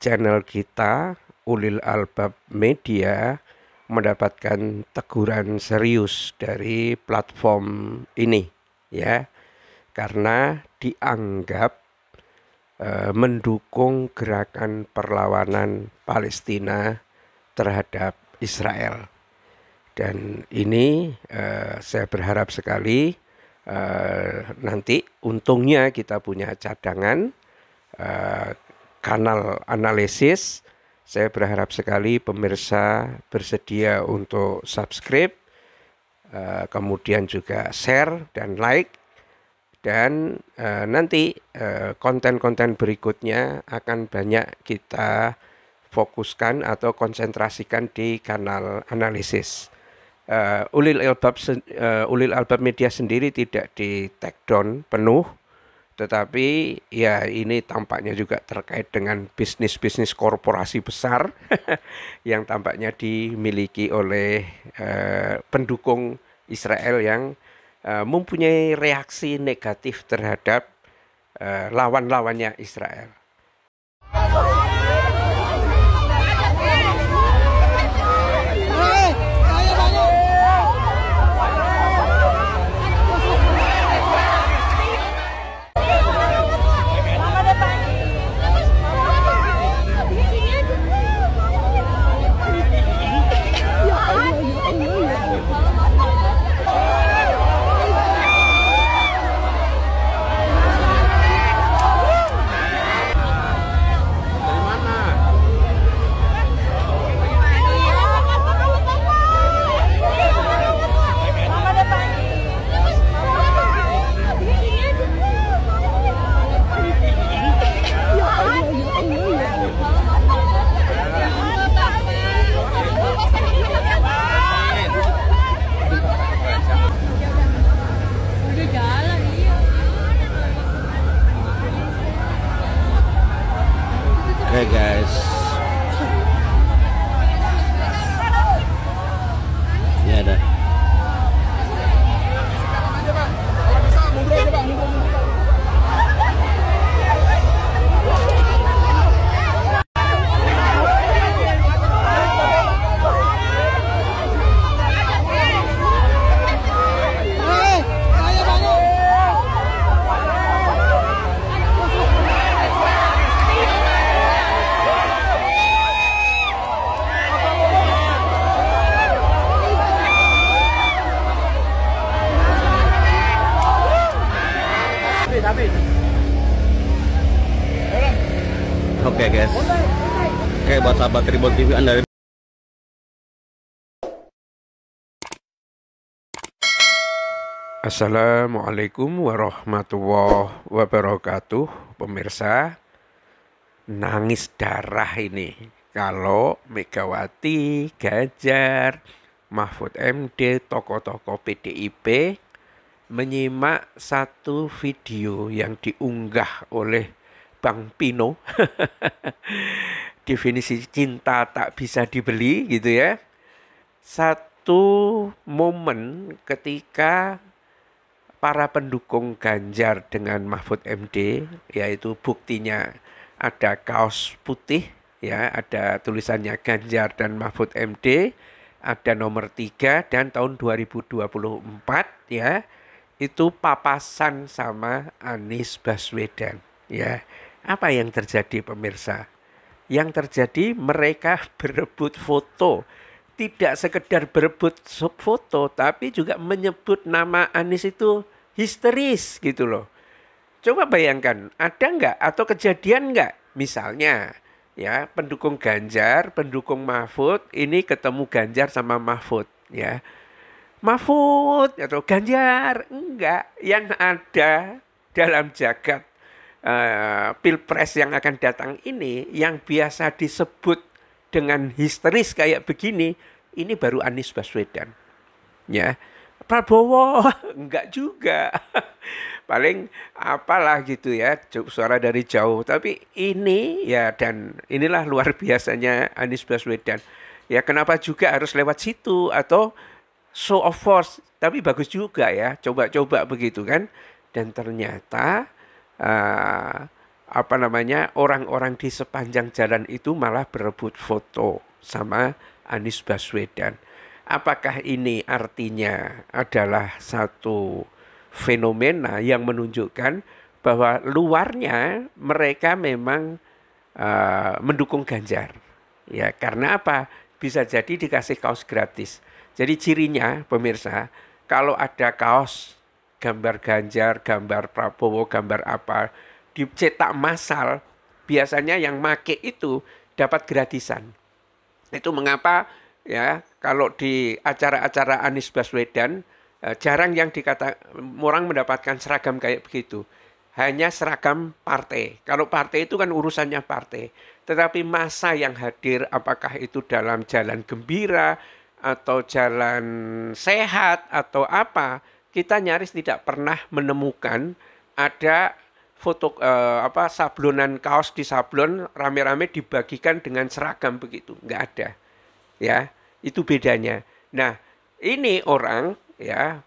channel kita Ulil Albab Media mendapatkan teguran serius dari platform ini ya karena dianggap e, mendukung gerakan perlawanan Palestina terhadap Israel dan ini e, saya berharap sekali e, nanti untungnya kita punya cadangan e, kanal analisis. Saya berharap sekali pemirsa bersedia untuk subscribe, eh, kemudian juga share dan like. Dan eh, nanti eh, konten-konten berikutnya akan banyak kita fokuskan atau konsentrasikan di kanal analisis. Uh, ulil albab uh, ulil albab media sendiri tidak di take down penuh tetapi ya ini tampaknya juga terkait dengan bisnis-bisnis korporasi besar yang tampaknya dimiliki oleh eh, pendukung Israel yang eh, mempunyai reaksi negatif terhadap eh, lawan-lawannya Israel. sahabat Tribun TV Anda Assalamualaikum warahmatullahi wabarakatuh Pemirsa Nangis darah ini Kalau Megawati, Gajar, Mahfud MD, tokoh-tokoh PDIP Menyimak satu video yang diunggah oleh Bang Pino definisi cinta tak bisa dibeli gitu ya. Satu momen ketika para pendukung Ganjar dengan Mahfud MD yaitu buktinya ada kaos putih ya, ada tulisannya Ganjar dan Mahfud MD, ada nomor tiga dan tahun 2024 ya. Itu papasan sama Anies Baswedan ya. Apa yang terjadi pemirsa? yang terjadi mereka berebut foto tidak sekedar berebut foto tapi juga menyebut nama Anies itu histeris gitu loh coba bayangkan ada nggak atau kejadian nggak misalnya ya pendukung Ganjar pendukung Mahfud ini ketemu Ganjar sama Mahfud ya Mahfud atau Ganjar enggak yang ada dalam jagat uh, pilpres yang akan datang ini yang biasa disebut dengan histeris kayak begini ini baru Anies Baswedan ya Prabowo enggak juga paling apalah gitu ya suara dari jauh tapi ini ya dan inilah luar biasanya Anies Baswedan ya kenapa juga harus lewat situ atau so of force tapi bagus juga ya coba-coba begitu kan dan ternyata uh, apa namanya orang-orang di sepanjang jalan itu malah berebut foto sama Anies Baswedan. Apakah ini artinya adalah satu fenomena yang menunjukkan bahwa luarnya mereka memang uh, mendukung Ganjar? Ya, karena apa? Bisa jadi dikasih kaos gratis. Jadi cirinya pemirsa, kalau ada kaos gambar Ganjar, gambar Prabowo, gambar apa dicetak massal, biasanya yang make itu dapat gratisan. Itu mengapa ya kalau di acara-acara Anies Baswedan eh, jarang yang dikata orang mendapatkan seragam kayak begitu. Hanya seragam partai. Kalau partai itu kan urusannya partai. Tetapi masa yang hadir apakah itu dalam jalan gembira atau jalan sehat atau apa kita nyaris tidak pernah menemukan ada foto eh, apa sablonan kaos di sablon rame-rame dibagikan dengan seragam begitu nggak ada ya itu bedanya nah ini orang ya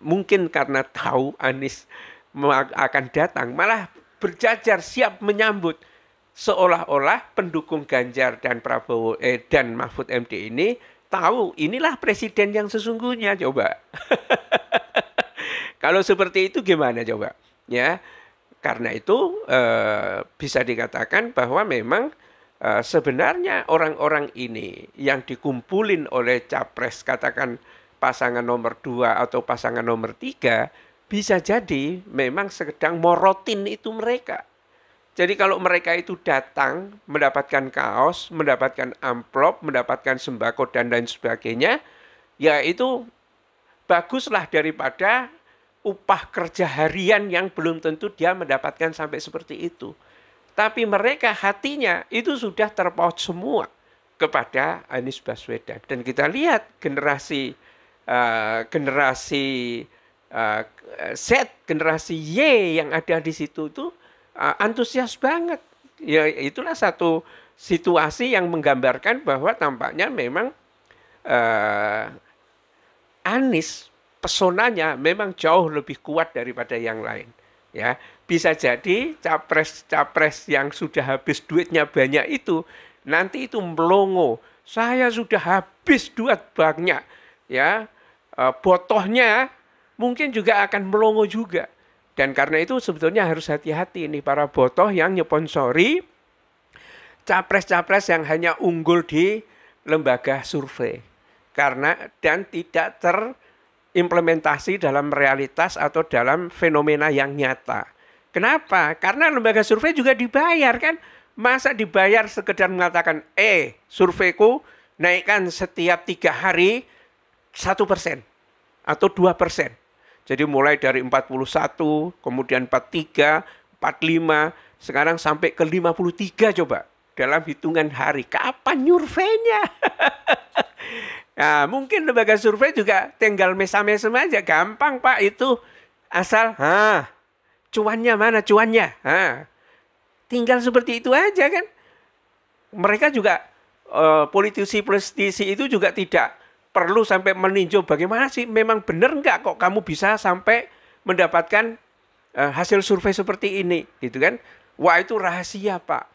mungkin karena tahu Anies akan datang malah berjajar siap menyambut seolah-olah pendukung Ganjar dan Prabowo eh, dan Mahfud MD ini tahu inilah presiden yang sesungguhnya coba Kalau seperti itu gimana coba? Ya, karena itu eh, bisa dikatakan bahwa memang eh, sebenarnya orang-orang ini yang dikumpulin oleh capres katakan pasangan nomor dua atau pasangan nomor tiga bisa jadi memang sedang morotin itu mereka. Jadi kalau mereka itu datang mendapatkan kaos, mendapatkan amplop, mendapatkan sembako dan lain sebagainya, ya itu baguslah daripada upah kerja harian yang belum tentu dia mendapatkan sampai seperti itu. Tapi mereka hatinya itu sudah terpaut semua kepada Anies Baswedan. Dan kita lihat generasi uh, generasi uh, Z, generasi Y yang ada di situ itu uh, antusias banget. Ya itulah satu situasi yang menggambarkan bahwa tampaknya memang uh, Anies pesonanya memang jauh lebih kuat daripada yang lain. Ya, bisa jadi capres-capres yang sudah habis duitnya banyak itu nanti itu melongo. Saya sudah habis duit banyak, ya e, botohnya mungkin juga akan melongo juga. Dan karena itu sebetulnya harus hati-hati ini para botoh yang nyponsori capres-capres yang hanya unggul di lembaga survei. Karena dan tidak ter implementasi dalam realitas atau dalam fenomena yang nyata. Kenapa? Karena lembaga survei juga dibayar kan. Masa dibayar sekedar mengatakan, eh surveiku naikkan setiap tiga hari satu persen atau dua persen. Jadi mulai dari 41, kemudian 43, 45, sekarang sampai ke 53 coba dalam hitungan hari. Kapan nyurveinya? nah, mungkin lembaga survei juga tinggal mesam-mesam aja. Gampang Pak itu asal ha cuannya mana cuannya ha tinggal seperti itu aja kan mereka juga uh, politisi politisi itu juga tidak perlu sampai meninjau bagaimana sih memang benar nggak kok kamu bisa sampai mendapatkan uh, hasil survei seperti ini gitu kan wah itu rahasia pak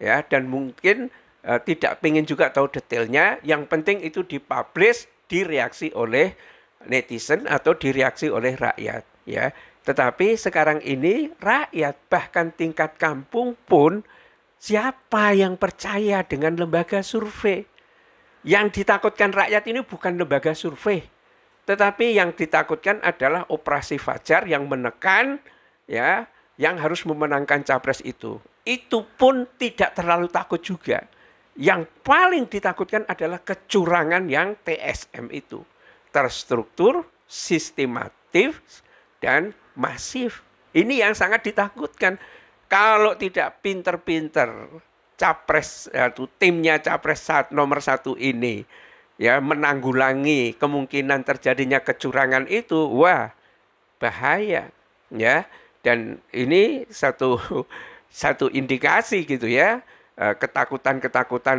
ya dan mungkin uh, tidak pengen juga tahu detailnya yang penting itu dipublish direaksi oleh netizen atau direaksi oleh rakyat ya tetapi sekarang ini rakyat bahkan tingkat kampung pun siapa yang percaya dengan lembaga survei yang ditakutkan rakyat ini bukan lembaga survei tetapi yang ditakutkan adalah operasi fajar yang menekan ya yang harus memenangkan capres itu itu pun tidak terlalu takut juga. Yang paling ditakutkan adalah kecurangan yang TSM itu. Terstruktur, sistematif, dan masif. Ini yang sangat ditakutkan. Kalau tidak pinter-pinter capres atau timnya capres saat nomor satu ini ya menanggulangi kemungkinan terjadinya kecurangan itu wah bahaya ya dan ini satu satu indikasi gitu ya eh, ketakutan-ketakutan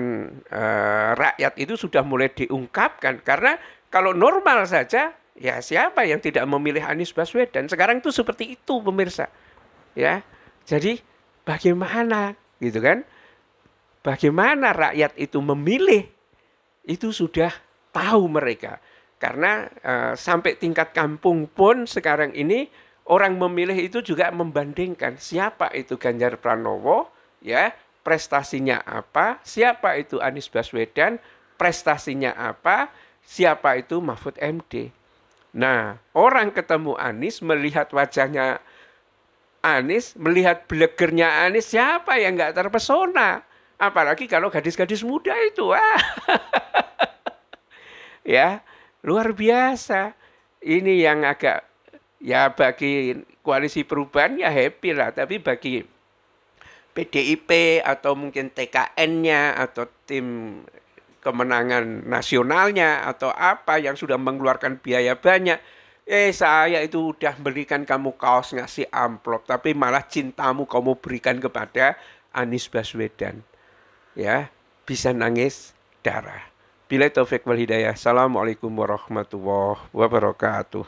eh, rakyat itu sudah mulai diungkapkan karena kalau normal saja ya siapa yang tidak memilih Anies Baswedan sekarang itu seperti itu pemirsa ya jadi bagaimana gitu kan bagaimana rakyat itu memilih itu sudah tahu mereka karena eh, sampai tingkat kampung pun sekarang ini orang memilih itu juga membandingkan siapa itu Ganjar Pranowo, ya prestasinya apa, siapa itu Anies Baswedan, prestasinya apa, siapa itu Mahfud MD. Nah, orang ketemu Anies melihat wajahnya Anies, melihat belegernya Anies, siapa yang nggak terpesona? Apalagi kalau gadis-gadis muda itu, wah. ya, luar biasa. Ini yang agak ya bagi koalisi perubahan ya happy lah tapi bagi PDIP atau mungkin TKN-nya atau tim kemenangan nasionalnya atau apa yang sudah mengeluarkan biaya banyak eh saya itu udah berikan kamu kaos ngasih amplop tapi malah cintamu kamu berikan kepada Anies Baswedan ya bisa nangis darah Bila Taufik wal Hidayah Assalamualaikum warahmatullahi wabarakatuh